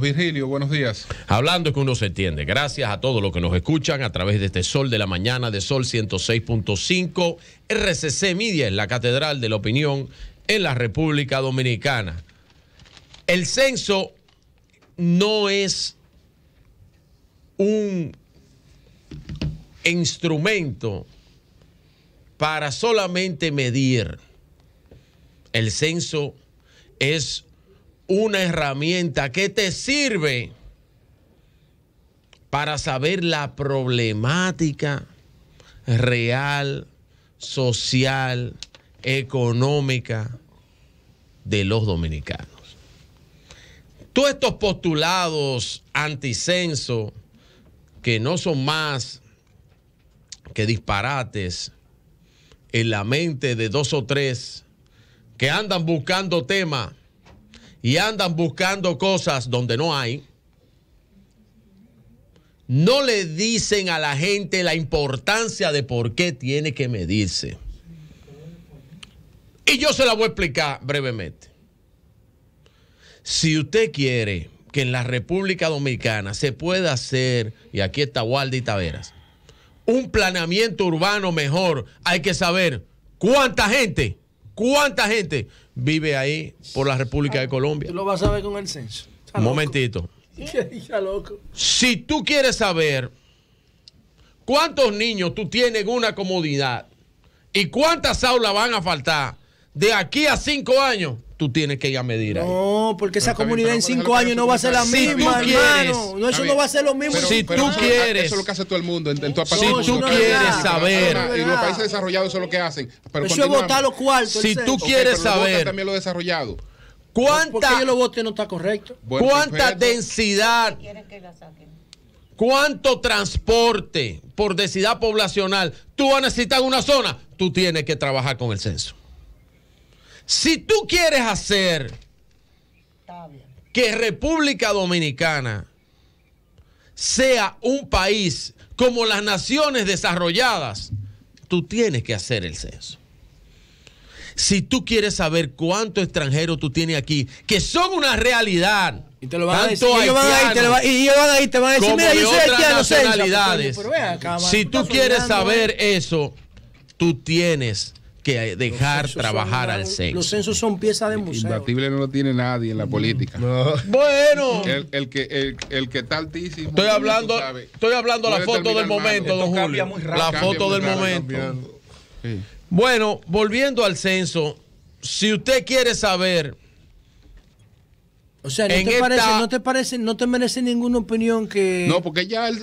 Virgilio, buenos días. Hablando es que uno se entiende. Gracias a todos los que nos escuchan a través de este Sol de la Mañana, de Sol 106.5. RCC Media en la Catedral de la Opinión en la República Dominicana. El censo no es un instrumento para solamente medir. El censo es una herramienta que te sirve para saber la problemática real, social, económica de los dominicanos. Todos estos postulados anticenso, que no son más que disparates en la mente de dos o tres que andan buscando tema y andan buscando cosas donde no hay, no le dicen a la gente la importancia de por qué tiene que medirse. Y yo se la voy a explicar brevemente. Si usted quiere que en la República Dominicana se pueda hacer, y aquí está Waldi y Taveras, un planeamiento urbano mejor, hay que saber cuánta gente, cuánta gente vive ahí por la República de Colombia. Tú lo vas a ver con el censo. Un momentito. Si tú quieres saber cuántos niños tú tienes en una comodidad y cuántas aulas van a faltar de aquí a cinco años, tú tienes que ir a medir ahí. No, porque esa comunidad en cinco años no va a ser la misma, tú no, eso no va a ser lo mismo. si tú quieres. Eso es lo que hace todo el mundo. si tú quieres saber. y los países desarrollados eso es lo que hacen. Pero eso es votar los cuartos. Si tú quieres saber. También lo desarrollado. ¿Cuánta? yo lo no está correcto. ¿Cuánta pues, densidad? ¿Cuánto transporte por densidad poblacional tú vas a necesitar una zona? Tú tienes que trabajar con el censo. Si tú quieres hacer que República Dominicana sea un país como las naciones desarrolladas, tú tienes que hacer el censo. Si tú quieres saber cuánto extranjero tú tienes aquí, que son una realidad. Y te lo van a decir. Y ellos van ahí, te, van, a decir, mira, yo soy haitiano, si tú quieres saber eh. eso, tú tienes que dejar trabajar al censo Los censos son piezas de museo. Imbatible no lo tiene nadie en la mm. política. Bueno. El, que, el, que está altísimo. Estoy hablando, estoy hablando la foto del momento, don La foto del momento. Bueno, volviendo al censo, si usted quiere saber. O sea, ¿no, te, parece, ¿no te, parece, no te merece ninguna opinión que. No, porque ya el.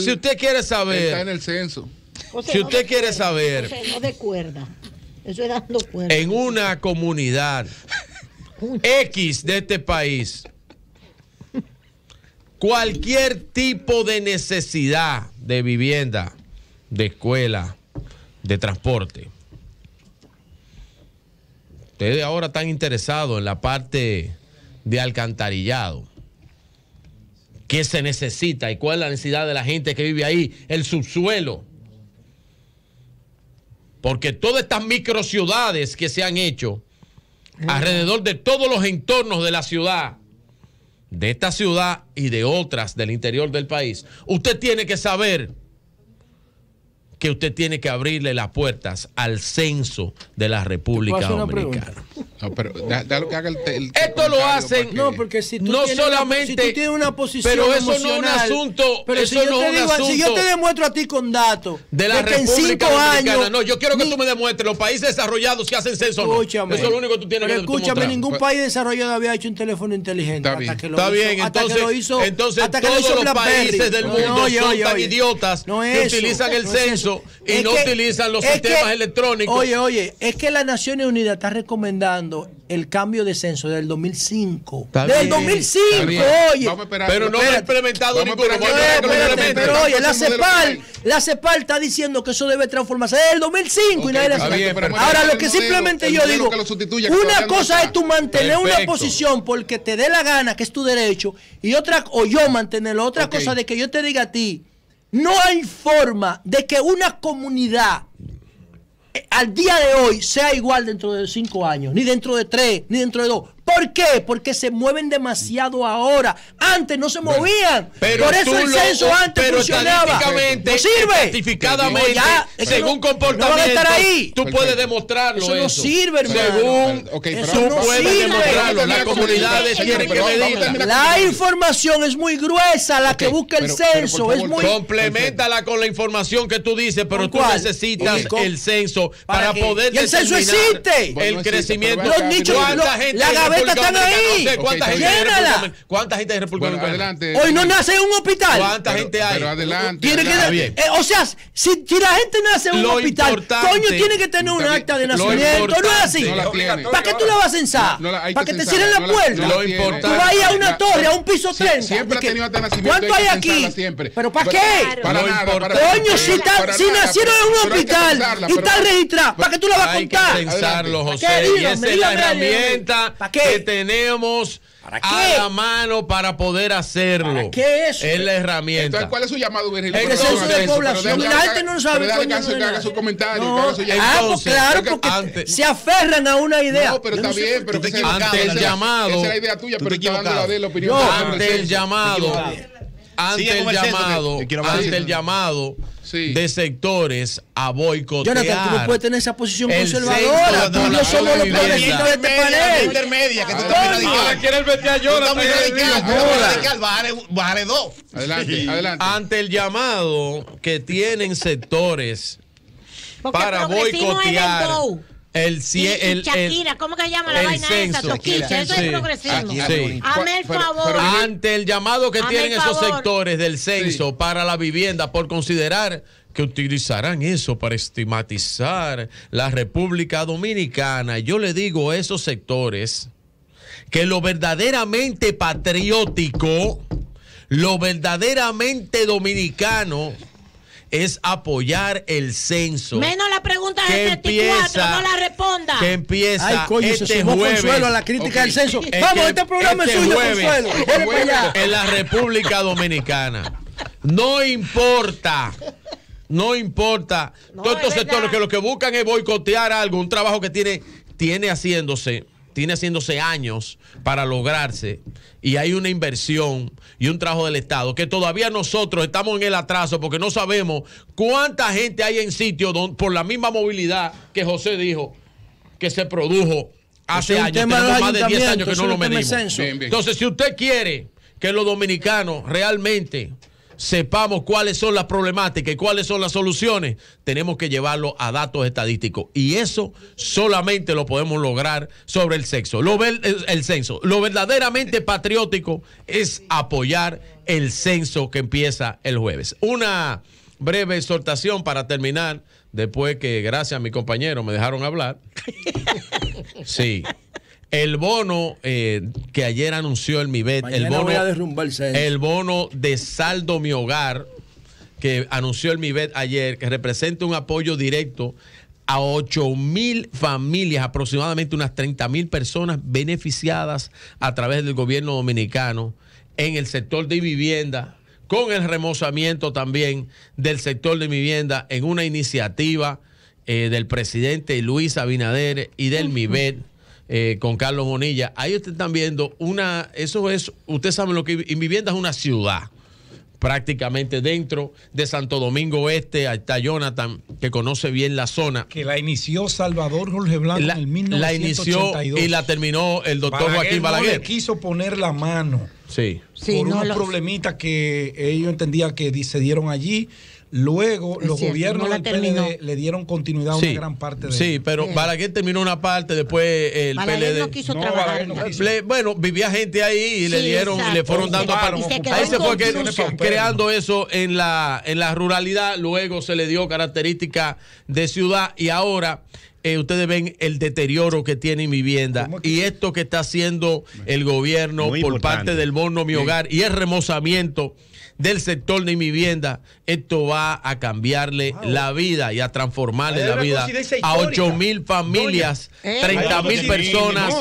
si usted quiere saber. Está en el censo. si usted quiere saber. no de cuerda. En una comunidad X de este país, cualquier tipo de necesidad de vivienda, de escuela, de transporte. Ustedes ahora están interesados en la parte de alcantarillado. ¿Qué se necesita y cuál es la necesidad de la gente que vive ahí? El subsuelo. Porque todas estas microciudades que se han hecho alrededor de todos los entornos de la ciudad, de esta ciudad y de otras del interior del país, usted tiene que saber que usted tiene que abrirle las puertas al censo de la República Dominicana pero que haga el, Esto lo hacen. No, porque si tú tienes, solamente. Si una posición. Pero eso no es un asunto. eso si, yo no te digo, asunto yo te demuestro a ti con datos. De la República en cinco años. No, yo quiero que tú me demuestres. Los países desarrollados que hacen censo. No. Eso es lo único que tú tienes Escúchame, ningún país desarrollado había hecho un teléfono inteligente. Está bien. Hasta que lo está bien. Entonces, hasta que lo hizo, entonces todos los países del mundo son tan idiotas que utilizan el censo y no utilizan los sistemas electrónicos. Oye, oye, es que las Naciones Unidas está recomendando el cambio de censo del 2005. ¡Del 2005! Oye, pero no ha implementado pero oye, la CEPAL, la CEPAL está diciendo que eso debe transformarse desde el 2005 y nadie Ahora, lo que simplemente yo digo, una cosa es tú mantener una posición porque te dé la gana, que es tu derecho, y otra, o yo mantenerlo, otra cosa de que yo te diga a ti, no hay forma de que una comunidad al día de hoy sea igual dentro de cinco años, ni dentro de tres, ni dentro de dos, ¿Por qué? Porque se mueven demasiado ahora. Antes no se movían. Pero Por eso el censo antes pero funcionaba. No sirve. Certificadamente, según comportamiento, estar ahí. tú puedes demostrarlo. Eso no sirve, hermano. Según okay, eso tú puedes sirve. demostrarlo. Las comunidades tienen que medirla. La información es muy gruesa, la que busca el censo. es muy... Complementala con la información que tú dices, pero tú necesitas el censo para, poder poder. Y el censo existe. El crecimiento. Los nichos, la gaveta cuántas están ahí? Llénala. ¿Cuánta gente hay en República Dominicana? adelante. Hoy no nace en un hospital. ¿Cuánta gente hay? Pero adelante. Eh, o sea, si, la gente nace en un hospital, coño, tiene que tener un acta de nacimiento. No es así. ¿Para qué tú la vas a censar? ¿Para que te cierren la puerta? Lo importa. Tú vas a una torre, a un piso 30. Siempre ha tenido acta de nacimiento. ¿Cuánto hay aquí? ¿Pero para qué? Para nada. Coño, si nacieron en un hospital y está registrado, ¿para qué tú la vas a contar? Para que José. Y herramienta. ¿Para qué? que tenemos a la mano para poder hacerlo. ¿Para qué eso? Es la herramienta. Entonces, ¿cuál es su llamado, Virgilio? El exceso de población. La gente no sabe. Pero caso que haga su comentario. ah, pues claro, porque se aferran a una idea. No, pero está bien. Pero ante el llamado. Esa es la idea tuya, pero está dando la de la opinión. Ante el llamado. Ante el llamado. Ante el llamado de sectores a boicotear. Jonathan, tú no puedes tener esa posición conservadora. Tú y yo somos los progresistas este panel. Intermedia, que tú ah, radical, Ante el llamado que tienen sectores para boicotear el, cien, el, Shakira, ¿cómo que se llama la vaina esa? ¿Toquiche? eso es progresismo. el favor. Ante el llamado que tienen esos sectores del censo para la vivienda por considerar que utilizarán eso para estigmatizar la República Dominicana, yo le digo a esos sectores que lo verdaderamente patriótico, lo verdaderamente dominicano, es apoyar el censo. Menos la pregunta de 74, no la responda. Que empieza Ay, coño, este se Consuelo a la crítica del censo. Vamos, este programa es este suyo, jueves, Consuelo. en la República Dominicana. No importa. No importa. Todos estos sectores que lo que buscan es boicotear algo, un trabajo que tiene, tiene haciéndose tiene haciéndose años para lograrse y hay una inversión y un trabajo del Estado que todavía nosotros estamos en el atraso porque no sabemos cuánta gente hay en sitio por la misma movilidad que José dijo que se produjo hace años, tenemos más de 10 años que no lo medimos. Entonces, si usted quiere que los dominicanos realmente sepamos cuáles son las problemáticas y cuáles son las soluciones, tenemos que llevarlo a datos estadísticos. Y eso solamente lo podemos lograr sobre el sexo. Lo el, censo. Lo verdaderamente patriótico es apoyar el censo que empieza el jueves. Una breve exhortación para terminar, después que gracias a mi compañero me dejaron hablar. Sí, el bono eh, que ayer anunció el MIBET, el bono, de saldo mi hogar que anunció el MIBET ayer, que representa un apoyo directo a 8 mil familias, aproximadamente unas 30 mil personas beneficiadas a través del gobierno dominicano en el sector de vivienda, con el remozamiento también del sector de vivienda en una iniciativa eh, del presidente Luis Abinader y del MIBET. Eh, con Carlos Bonilla. Ahí ustedes están viendo una, eso es, usted sabe lo que vivienda es una ciudad prácticamente dentro de Santo Domingo Este, Ahí está Jonathan, que conoce bien la zona. Que la inició Salvador Jorge Blanco en el 1982. La inició y la terminó el doctor Joaquín Balaguer. No quiso poner la mano. Sí. sí por no problemita que ellos entendían que se dieron allí Luego, los gobiernos del PLD le dieron continuidad a una gran parte de Sí, pero para Balaguer terminó una parte, después el PLD. bueno, vivía gente ahí y le dieron, le fueron dando paro. Ahí se fue que, creando eso en la, en la ruralidad, luego se le dio característica de ciudad y ahora eh, ustedes ven el deterioro que tiene mi vivienda y esto que está haciendo el gobierno por parte del bono Mi Hogar y el remozamiento del sector de mi vivienda, esto va a cambiarle la vida y a transformarle la vida a 8 mil familias, 30 mil personas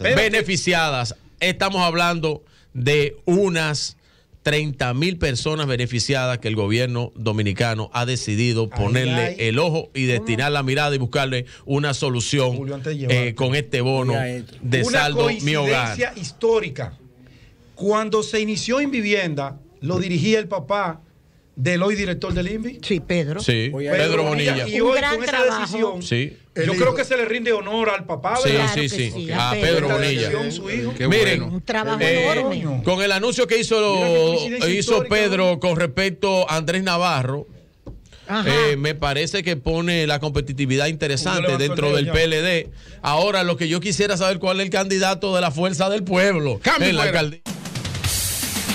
beneficiadas. Estamos hablando de unas 30 mil personas beneficiadas que el gobierno dominicano ha decidido ponerle el ojo y destinar la mirada y buscarle una solución eh, con este bono de saldo Mi Hogar. Una histórica. Cuando se inició en vivienda, lo dirigía el papá del hoy director del INVI. Sí, Pedro. Sí, Pedro, Bonilla. Y hoy con esa Sí yo creo que se le rinde honor al papá, sí, ¿verdad? Sí, sí, A Pedro Bonilla. Miren, trabajo con el anuncio que hizo, hizo Pedro con respecto a Andrés Navarro, eh, me parece que pone la competitividad interesante dentro del PLD. Ahora, lo que yo quisiera saber cuál es el candidato de la fuerza del pueblo Cambio en la alcaldía.